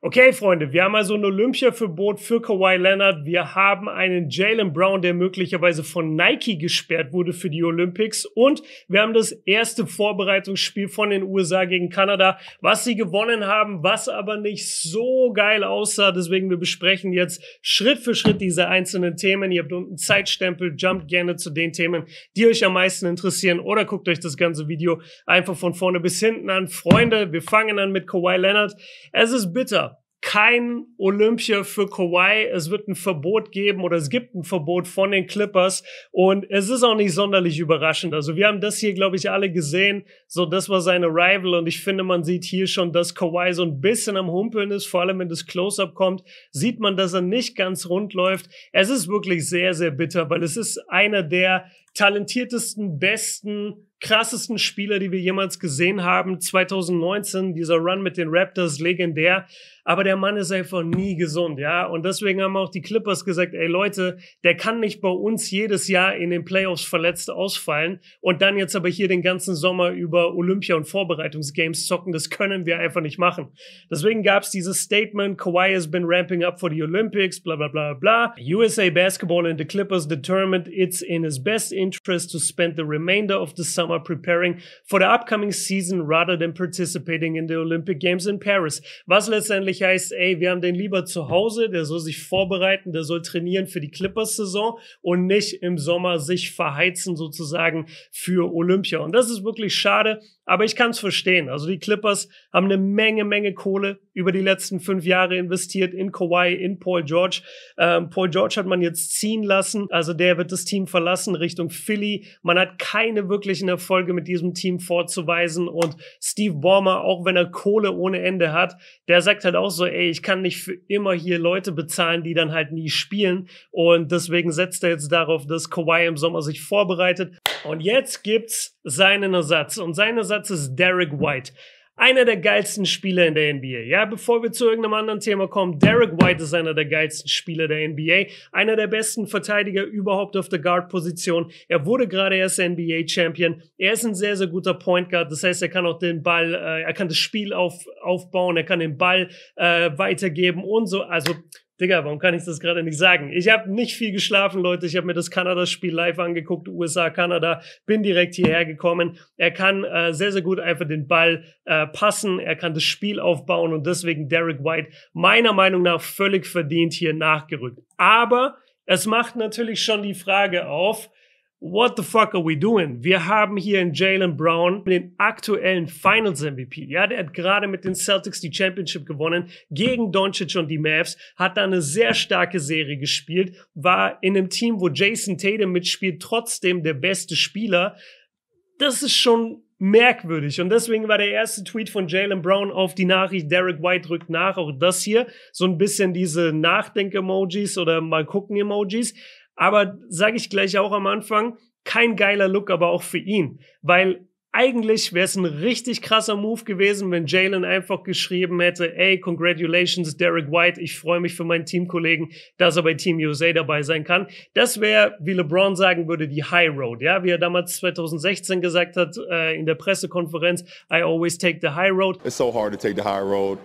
Okay, Freunde, wir haben also ein Olympia-Verbot für Kawhi Leonard. Wir haben einen Jalen Brown, der möglicherweise von Nike gesperrt wurde für die Olympics. Und wir haben das erste Vorbereitungsspiel von den USA gegen Kanada, was sie gewonnen haben, was aber nicht so geil aussah. Deswegen, wir besprechen jetzt Schritt für Schritt diese einzelnen Themen. Ihr habt unten Zeitstempel, jumpt gerne zu den Themen, die euch am meisten interessieren. Oder guckt euch das ganze Video einfach von vorne bis hinten an. Freunde, wir fangen an mit Kawhi Leonard. Es ist bitter kein Olympia für Kawhi. Es wird ein Verbot geben oder es gibt ein Verbot von den Clippers. Und es ist auch nicht sonderlich überraschend. Also wir haben das hier, glaube ich, alle gesehen. So, das war seine Rival. Und ich finde, man sieht hier schon, dass Kawhi so ein bisschen am Humpeln ist. Vor allem, wenn das Close-Up kommt, sieht man, dass er nicht ganz rund läuft. Es ist wirklich sehr, sehr bitter, weil es ist einer der talentiertesten, besten krassesten Spieler, die wir jemals gesehen haben. 2019, dieser Run mit den Raptors, legendär. Aber der Mann ist einfach nie gesund, ja. Und deswegen haben auch die Clippers gesagt, ey Leute, der kann nicht bei uns jedes Jahr in den Playoffs verletzt ausfallen und dann jetzt aber hier den ganzen Sommer über Olympia und Vorbereitungsgames zocken. Das können wir einfach nicht machen. Deswegen gab es dieses Statement, Kawhi has been ramping up for the Olympics, bla bla bla bla. USA Basketball and the Clippers determined it's in his best interest to spend the remainder of the summer summer preparing for the upcoming season rather than participating in the Olympic Games in Paris. Was letztendlich heißt, ey, wir haben den lieber zu Hause, der soll sich vorbereiten, der soll trainieren für die Clippers-Saison und nicht im Sommer sich verheizen sozusagen für Olympia. Und das ist wirklich schade. Aber ich kann es verstehen. Also die Clippers haben eine Menge, Menge Kohle über die letzten fünf Jahre investiert in Kawhi, in Paul George. Ähm, Paul George hat man jetzt ziehen lassen. Also der wird das Team verlassen Richtung Philly. Man hat keine wirklichen Erfolge mit diesem Team vorzuweisen. Und Steve Ballmer, auch wenn er Kohle ohne Ende hat, der sagt halt auch so, ey, ich kann nicht für immer hier Leute bezahlen, die dann halt nie spielen. Und deswegen setzt er jetzt darauf, dass Kawhi im Sommer sich vorbereitet. Und jetzt gibt's seinen Ersatz. Und sein Ersatz ist Derek White. Einer der geilsten Spieler in der NBA. Ja, bevor wir zu irgendeinem anderen Thema kommen, Derek White ist einer der geilsten Spieler der NBA. Einer der besten Verteidiger überhaupt auf der Guard-Position. Er wurde gerade erst NBA-Champion. Er ist ein sehr, sehr guter Point Guard. Das heißt, er kann auch den Ball, äh, er kann das Spiel auf, aufbauen, er kann den Ball äh, weitergeben und so. Also Digga, warum kann ich das gerade nicht sagen? Ich habe nicht viel geschlafen, Leute. Ich habe mir das Kanada-Spiel live angeguckt, USA, Kanada, bin direkt hierher gekommen. Er kann äh, sehr, sehr gut einfach den Ball äh, passen, er kann das Spiel aufbauen und deswegen Derek White meiner Meinung nach völlig verdient hier nachgerückt. Aber es macht natürlich schon die Frage auf, What the fuck are we doing? Wir haben hier in Jalen Brown den aktuellen Finals MVP. Ja, der hat gerade mit den Celtics die Championship gewonnen gegen Doncic und die Mavs, hat da eine sehr starke Serie gespielt, war in einem Team, wo Jason Tatum mitspielt, trotzdem der beste Spieler. Das ist schon merkwürdig. Und deswegen war der erste Tweet von Jalen Brown auf die Nachricht, Derek White rückt nach, auch das hier, so ein bisschen diese Nachdenk-Emojis oder mal gucken-Emojis. Aber sage ich gleich auch am Anfang, kein geiler Look, aber auch für ihn. Weil eigentlich wäre es ein richtig krasser Move gewesen, wenn Jalen einfach geschrieben hätte, ey, congratulations, Derek White, ich freue mich für meinen Teamkollegen, dass er bei Team USA dabei sein kann. Das wäre, wie LeBron sagen würde, die High Road, ja, wie er damals 2016 gesagt hat äh, in der Pressekonferenz, I always take the high road. It's so hard to take the high road.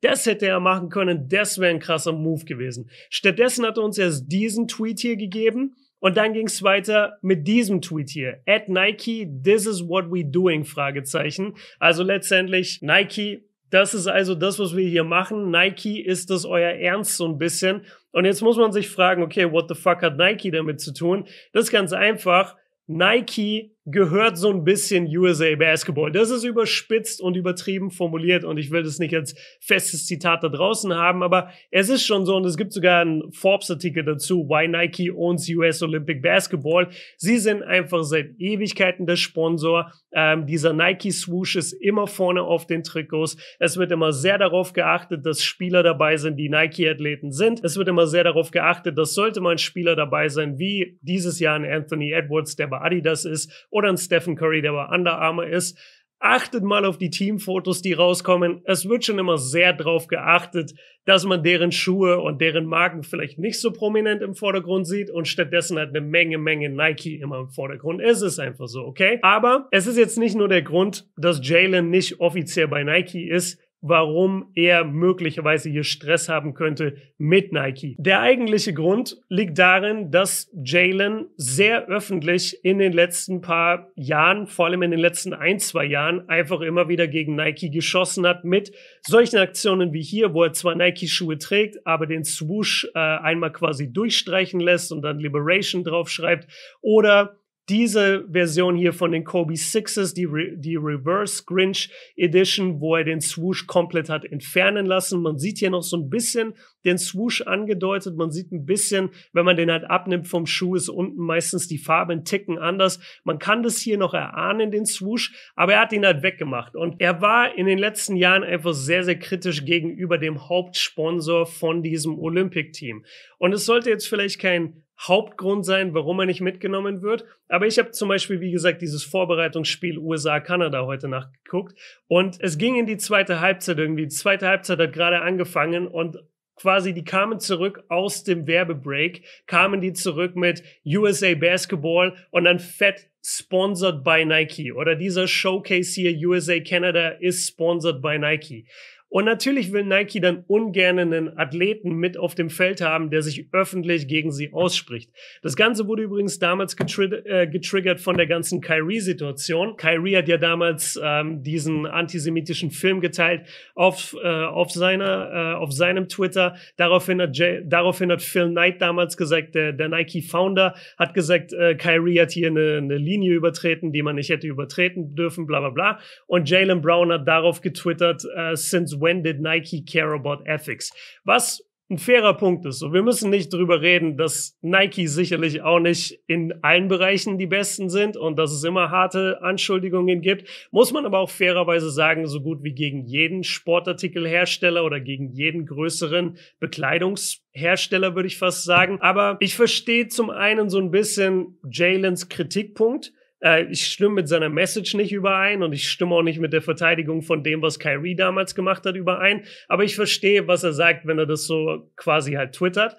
Das hätte er machen können, das wäre ein krasser Move gewesen. Stattdessen hat er uns erst diesen Tweet hier gegeben und dann ging es weiter mit diesem Tweet hier. At Nike, this is what we doing? Fragezeichen. Also letztendlich Nike, das ist also das, was wir hier machen. Nike, ist das euer Ernst so ein bisschen? Und jetzt muss man sich fragen, okay, what the fuck hat Nike damit zu tun? Das ist ganz einfach. Nike gehört so ein bisschen USA Basketball. Das ist überspitzt und übertrieben formuliert und ich will das nicht als festes Zitat da draußen haben, aber es ist schon so und es gibt sogar einen Forbes-Artikel dazu, Why Nike Owns US Olympic Basketball. Sie sind einfach seit Ewigkeiten der Sponsor. Ähm, dieser Nike Swoosh ist immer vorne auf den Trikots. Es wird immer sehr darauf geachtet, dass Spieler dabei sind, die Nike-Athleten sind. Es wird immer sehr darauf geachtet, dass sollte mal ein Spieler dabei sein, wie dieses Jahr ein Anthony Edwards, der bei Adidas ist, oder ein Stephen Curry, der bei Under Armour ist. Achtet mal auf die Teamfotos, die rauskommen. Es wird schon immer sehr darauf geachtet, dass man deren Schuhe und deren Marken vielleicht nicht so prominent im Vordergrund sieht und stattdessen halt eine Menge, Menge Nike immer im Vordergrund. Es ist einfach so, okay? Aber es ist jetzt nicht nur der Grund, dass Jalen nicht offiziell bei Nike ist warum er möglicherweise hier Stress haben könnte mit Nike. Der eigentliche Grund liegt darin, dass Jalen sehr öffentlich in den letzten paar Jahren, vor allem in den letzten ein, zwei Jahren, einfach immer wieder gegen Nike geschossen hat mit solchen Aktionen wie hier, wo er zwar Nike-Schuhe trägt, aber den Swoosh äh, einmal quasi durchstreichen lässt und dann Liberation draufschreibt oder diese Version hier von den Kobe Sixes, die, Re die Reverse Grinch Edition, wo er den Swoosh komplett hat entfernen lassen. Man sieht hier noch so ein bisschen den Swoosh angedeutet. Man sieht ein bisschen, wenn man den halt abnimmt vom Schuh, ist unten meistens die Farben Ticken anders. Man kann das hier noch erahnen, den Swoosh, aber er hat ihn halt weggemacht. Und er war in den letzten Jahren einfach sehr, sehr kritisch gegenüber dem Hauptsponsor von diesem Olympic-Team. Und es sollte jetzt vielleicht kein Hauptgrund sein, warum er nicht mitgenommen wird. Aber ich habe zum Beispiel, wie gesagt, dieses Vorbereitungsspiel USA-Kanada heute nachgeguckt. Und es ging in die zweite Halbzeit irgendwie. Die zweite Halbzeit hat gerade angefangen und quasi, die kamen zurück aus dem Werbebreak, kamen die zurück mit USA Basketball und dann fett sponsored by Nike oder dieser Showcase hier USA Canada ist sponsored by Nike. Und natürlich will Nike dann ungern einen Athleten mit auf dem Feld haben, der sich öffentlich gegen sie ausspricht. Das Ganze wurde übrigens damals getrig äh, getriggert von der ganzen Kyrie-Situation. Kyrie hat ja damals ähm, diesen antisemitischen Film geteilt auf, äh, auf, seiner, äh, auf seinem Twitter. Daraufhin hat, Jay, daraufhin hat Phil Knight damals gesagt, der, der Nike-Founder hat gesagt, äh, Kyrie hat hier eine, eine Linie übertreten, die man nicht hätte übertreten dürfen, bla bla bla. Und Jalen Brown hat darauf getwittert, äh, since when did Nike care about ethics? Was ein fairer Punkt ist. Und wir müssen nicht drüber reden, dass Nike sicherlich auch nicht in allen Bereichen die Besten sind und dass es immer harte Anschuldigungen gibt. Muss man aber auch fairerweise sagen, so gut wie gegen jeden Sportartikelhersteller oder gegen jeden größeren Bekleidungshersteller, würde ich fast sagen. Aber ich verstehe zum einen so ein bisschen Jalen's Kritikpunkt äh, ich stimme mit seiner Message nicht überein und ich stimme auch nicht mit der Verteidigung von dem, was Kyrie damals gemacht hat, überein. Aber ich verstehe, was er sagt, wenn er das so quasi halt twittert.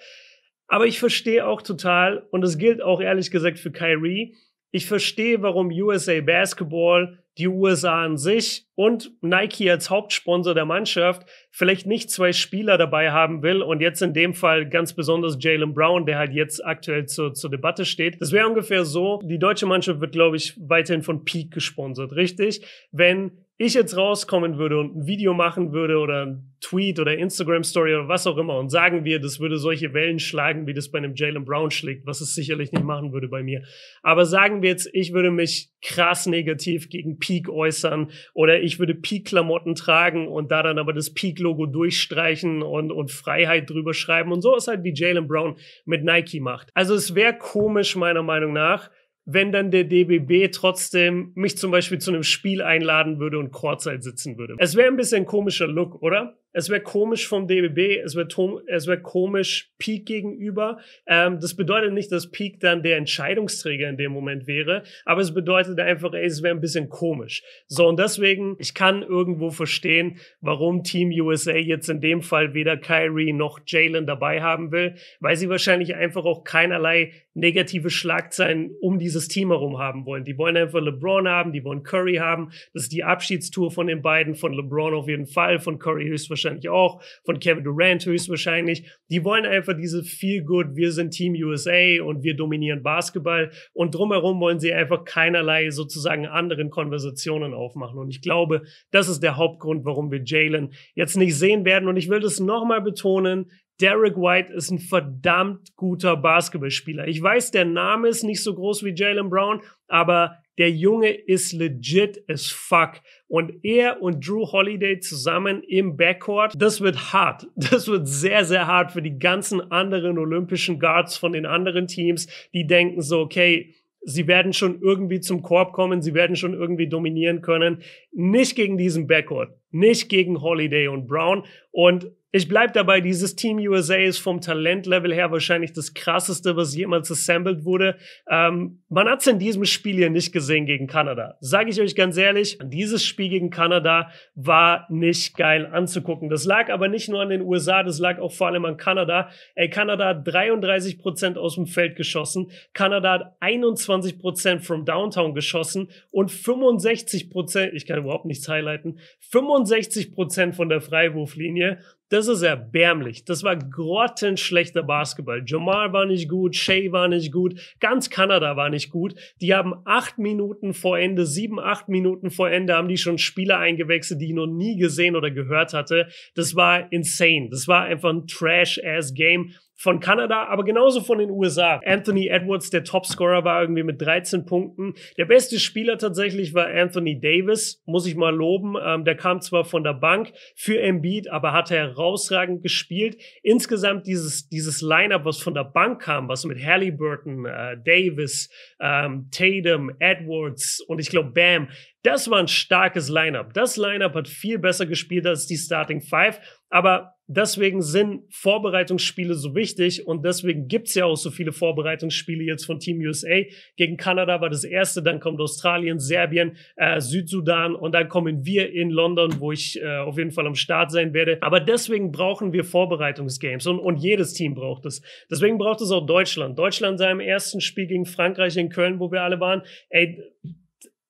Aber ich verstehe auch total, und das gilt auch ehrlich gesagt für Kyrie, ich verstehe, warum USA Basketball, die USA an sich und Nike als Hauptsponsor der Mannschaft vielleicht nicht zwei Spieler dabei haben will und jetzt in dem Fall ganz besonders Jalen Brown, der halt jetzt aktuell zur, zur Debatte steht. Das wäre ungefähr so, die deutsche Mannschaft wird, glaube ich, weiterhin von Peak gesponsert, richtig? Wenn ich jetzt rauskommen würde und ein Video machen würde oder ein Tweet oder Instagram Story oder was auch immer und sagen wir, das würde solche Wellen schlagen, wie das bei einem Jalen Brown schlägt, was es sicherlich nicht machen würde bei mir. Aber sagen wir jetzt, ich würde mich krass negativ gegen Peak äußern oder ich würde Peak Klamotten tragen und da dann aber das Peak Logo durchstreichen und, und Freiheit drüber schreiben und sowas halt wie Jalen Brown mit Nike macht. Also es wäre komisch meiner Meinung nach, wenn dann der DBB trotzdem mich zum Beispiel zu einem Spiel einladen würde und Kurzzeit sitzen würde. Es wäre ein bisschen komischer Look, oder? es wäre komisch vom DBB, es wäre wär komisch Peak gegenüber. Ähm, das bedeutet nicht, dass Peak dann der Entscheidungsträger in dem Moment wäre, aber es bedeutet einfach, ey, es wäre ein bisschen komisch. So, und deswegen, ich kann irgendwo verstehen, warum Team USA jetzt in dem Fall weder Kyrie noch Jalen dabei haben will, weil sie wahrscheinlich einfach auch keinerlei negative Schlagzeilen um dieses Team herum haben wollen. Die wollen einfach LeBron haben, die wollen Curry haben. Das ist die Abschiedstour von den beiden, von LeBron auf jeden Fall, von Curry höchstwahrscheinlich wahrscheinlich auch, von Kevin Durant höchstwahrscheinlich. Die wollen einfach diese Feel Good, wir sind Team USA und wir dominieren Basketball und drumherum wollen sie einfach keinerlei sozusagen anderen Konversationen aufmachen. Und ich glaube, das ist der Hauptgrund, warum wir Jalen jetzt nicht sehen werden. Und ich will das nochmal betonen. Derek White ist ein verdammt guter Basketballspieler. Ich weiß, der Name ist nicht so groß wie Jalen Brown, aber der Junge ist legit as fuck. Und er und Drew Holiday zusammen im Backcourt, das wird hart. Das wird sehr, sehr hart für die ganzen anderen olympischen Guards von den anderen Teams, die denken so, okay, sie werden schon irgendwie zum Korb kommen, sie werden schon irgendwie dominieren können. Nicht gegen diesen Backcourt, nicht gegen Holiday und Brown. Und ich bleibe dabei, dieses Team USA ist vom Talentlevel her wahrscheinlich das krasseste, was jemals assembled wurde. Ähm, man hat es in diesem Spiel hier nicht gesehen gegen Kanada. Sage ich euch ganz ehrlich, dieses Spiel gegen Kanada war nicht geil anzugucken. Das lag aber nicht nur an den USA, das lag auch vor allem an Kanada. Ey, Kanada hat 33% aus dem Feld geschossen, Kanada hat 21% from Downtown geschossen und 65%, ich kann überhaupt nichts highlighten, 65% von der Freiwurflinie. Das ist erbärmlich. Das war grottenschlechter Basketball. Jamal war nicht gut, Shea war nicht gut, ganz Kanada war nicht gut. Die haben acht Minuten vor Ende, sieben, acht Minuten vor Ende haben die schon Spieler eingewechselt, die ich noch nie gesehen oder gehört hatte. Das war insane. Das war einfach ein Trash-ass-Game von Kanada, aber genauso von den USA. Anthony Edwards, der Topscorer, war irgendwie mit 13 Punkten. Der beste Spieler tatsächlich war Anthony Davis, muss ich mal loben. Ähm, der kam zwar von der Bank für Embiid, aber hat herausragend gespielt. Insgesamt dieses, dieses Lineup, was von der Bank kam, was mit Halliburton, äh, Davis, ähm, Tatum, Edwards und ich glaube Bam, das war ein starkes Lineup. Das Lineup hat viel besser gespielt als die Starting Five, aber deswegen sind Vorbereitungsspiele so wichtig und deswegen gibt's ja auch so viele Vorbereitungsspiele jetzt von Team USA. Gegen Kanada war das erste, dann kommt Australien, Serbien, äh, Südsudan und dann kommen wir in London, wo ich äh, auf jeden Fall am Start sein werde. Aber deswegen brauchen wir Vorbereitungsgames und, und jedes Team braucht es. Deswegen braucht es auch Deutschland. Deutschland sah im ersten Spiel gegen Frankreich in Köln, wo wir alle waren. Ey,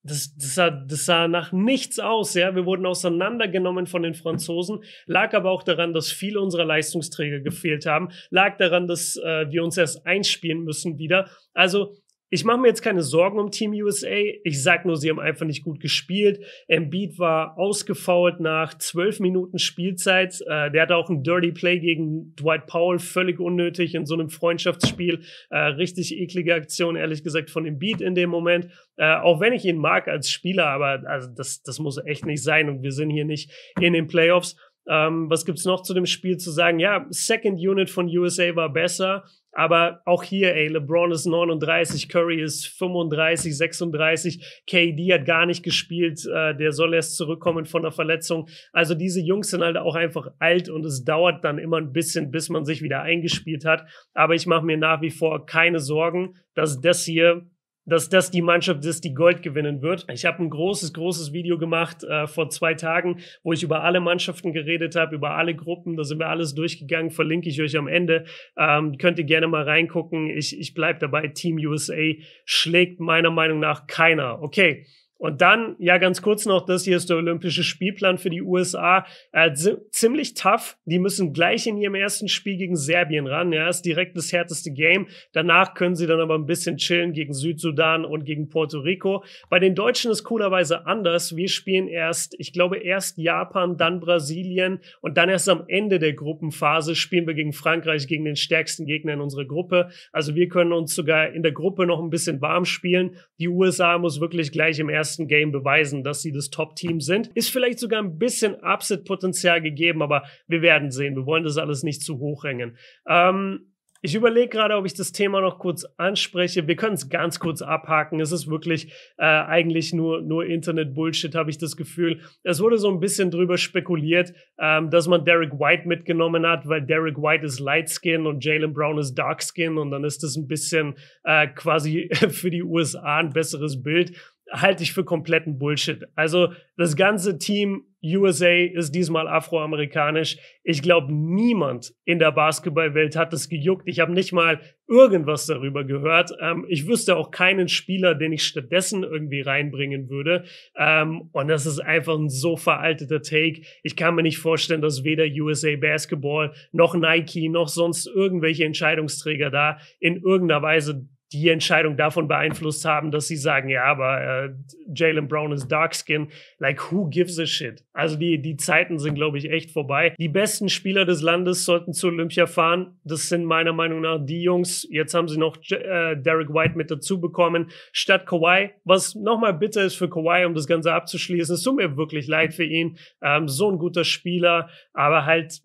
das, das, sah, das sah nach nichts aus, ja. Wir wurden auseinandergenommen von den Franzosen, lag aber auch daran, dass viele unserer Leistungsträger gefehlt haben, lag daran, dass äh, wir uns erst einspielen müssen wieder. Also ich mache mir jetzt keine Sorgen um Team USA. Ich sag nur, sie haben einfach nicht gut gespielt. Embiid war ausgefault nach zwölf Minuten Spielzeit. Äh, der hatte auch einen Dirty Play gegen Dwight Powell, völlig unnötig in so einem Freundschaftsspiel. Äh, richtig eklige Aktion, ehrlich gesagt, von Embiid in dem Moment. Äh, auch wenn ich ihn mag als Spieler, aber also das, das muss echt nicht sein. Und wir sind hier nicht in den Playoffs. Ähm, was gibt's noch zu dem Spiel zu sagen? Ja, Second Unit von USA war besser. Aber auch hier, ey, LeBron ist 39, Curry ist 35, 36, KD hat gar nicht gespielt, äh, der soll erst zurückkommen von der Verletzung. Also diese Jungs sind halt auch einfach alt und es dauert dann immer ein bisschen, bis man sich wieder eingespielt hat. Aber ich mache mir nach wie vor keine Sorgen, dass das hier dass das die Mannschaft ist, die Gold gewinnen wird. Ich habe ein großes, großes Video gemacht äh, vor zwei Tagen, wo ich über alle Mannschaften geredet habe, über alle Gruppen. Da sind wir alles durchgegangen. Verlinke ich euch am Ende. Ähm, könnt ihr gerne mal reingucken. Ich, ich bleib dabei. Team USA schlägt meiner Meinung nach keiner. Okay, und dann, ja, ganz kurz noch, das hier ist der olympische Spielplan für die USA. Äh, ziemlich tough. Die müssen gleich in ihrem ersten Spiel gegen Serbien ran. Ja, ist direkt das härteste Game. Danach können sie dann aber ein bisschen chillen gegen Südsudan und gegen Puerto Rico. Bei den Deutschen ist coolerweise anders. Wir spielen erst, ich glaube, erst Japan, dann Brasilien und dann erst am Ende der Gruppenphase spielen wir gegen Frankreich, gegen den stärksten Gegner in unserer Gruppe. Also wir können uns sogar in der Gruppe noch ein bisschen warm spielen. Die USA muss wirklich gleich im ersten ersten Game beweisen, dass sie das Top-Team sind. Ist vielleicht sogar ein bisschen Upset-Potenzial gegeben, aber wir werden sehen. Wir wollen das alles nicht zu hoch hängen. Ähm, ich überlege gerade, ob ich das Thema noch kurz anspreche. Wir können es ganz kurz abhaken. Es ist wirklich äh, eigentlich nur, nur Internet-Bullshit, habe ich das Gefühl. Es wurde so ein bisschen drüber spekuliert, ähm, dass man Derek White mitgenommen hat, weil Derek White ist Light Skin und Jalen Brown ist Dark Skin und dann ist das ein bisschen äh, quasi für die USA ein besseres Bild halte ich für kompletten Bullshit. Also das ganze Team USA ist diesmal afroamerikanisch. Ich glaube, niemand in der Basketballwelt hat es gejuckt. Ich habe nicht mal irgendwas darüber gehört. Ähm, ich wüsste auch keinen Spieler, den ich stattdessen irgendwie reinbringen würde. Ähm, und das ist einfach ein so veralteter Take. Ich kann mir nicht vorstellen, dass weder USA Basketball noch Nike noch sonst irgendwelche Entscheidungsträger da in irgendeiner Weise die Entscheidung davon beeinflusst haben, dass sie sagen, ja, aber äh, Jalen Brown ist dark skin. Like, who gives a shit? Also die, die Zeiten sind, glaube ich, echt vorbei. Die besten Spieler des Landes sollten zu Olympia fahren. Das sind meiner Meinung nach die Jungs. Jetzt haben sie noch äh, Derek White mit dazu bekommen, statt Kawhi. Was nochmal bitter ist für Kawhi, um das Ganze abzuschließen. Es tut mir wirklich leid für ihn. Ähm, so ein guter Spieler, aber halt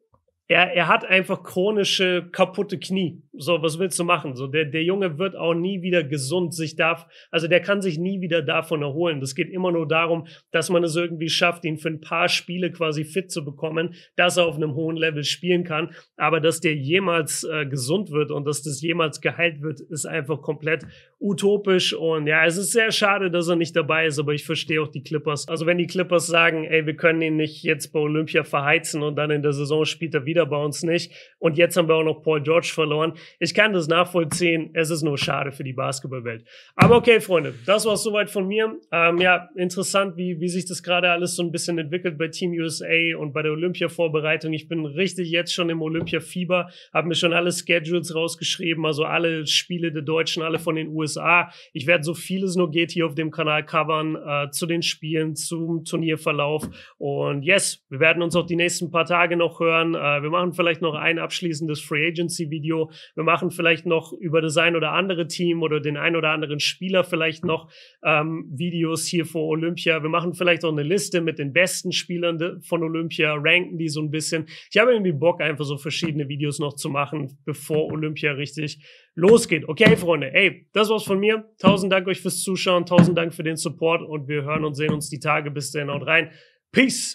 er, er hat einfach chronische kaputte Knie. So, was willst du machen? So, der, der Junge wird auch nie wieder gesund, sich darf, also der kann sich nie wieder davon erholen. Das geht immer nur darum, dass man es irgendwie schafft, ihn für ein paar Spiele quasi fit zu bekommen, dass er auf einem hohen Level spielen kann. Aber dass der jemals äh, gesund wird und dass das jemals geheilt wird, ist einfach komplett utopisch. Und ja, es ist sehr schade, dass er nicht dabei ist, aber ich verstehe auch die Clippers. Also wenn die Clippers sagen, ey, wir können ihn nicht jetzt bei Olympia verheizen und dann in der Saison spielt er wieder bei uns nicht. Und jetzt haben wir auch noch Paul George verloren ich kann das nachvollziehen. Es ist nur schade für die Basketballwelt. Aber okay, Freunde, das war soweit von mir. Ähm, ja, interessant, wie, wie sich das gerade alles so ein bisschen entwickelt bei Team USA und bei der Olympia-Vorbereitung. Ich bin richtig jetzt schon im Olympia-Fieber, habe mir schon alle Schedules rausgeschrieben, also alle Spiele der Deutschen, alle von den USA. Ich werde so viel es nur geht hier auf dem Kanal covern äh, zu den Spielen, zum Turnierverlauf. Und yes, wir werden uns auch die nächsten paar Tage noch hören. Äh, wir machen vielleicht noch ein abschließendes Free Agency Video, wir machen vielleicht noch über das ein oder andere Team oder den ein oder anderen Spieler vielleicht noch ähm, Videos hier vor Olympia. Wir machen vielleicht auch eine Liste mit den besten Spielern von Olympia, ranken die so ein bisschen. Ich habe irgendwie Bock, einfach so verschiedene Videos noch zu machen, bevor Olympia richtig losgeht. Okay, Freunde, ey, das war's von mir. Tausend Dank euch fürs Zuschauen, tausend Dank für den Support und wir hören und sehen uns die Tage. Bis dahin, haut rein. Peace!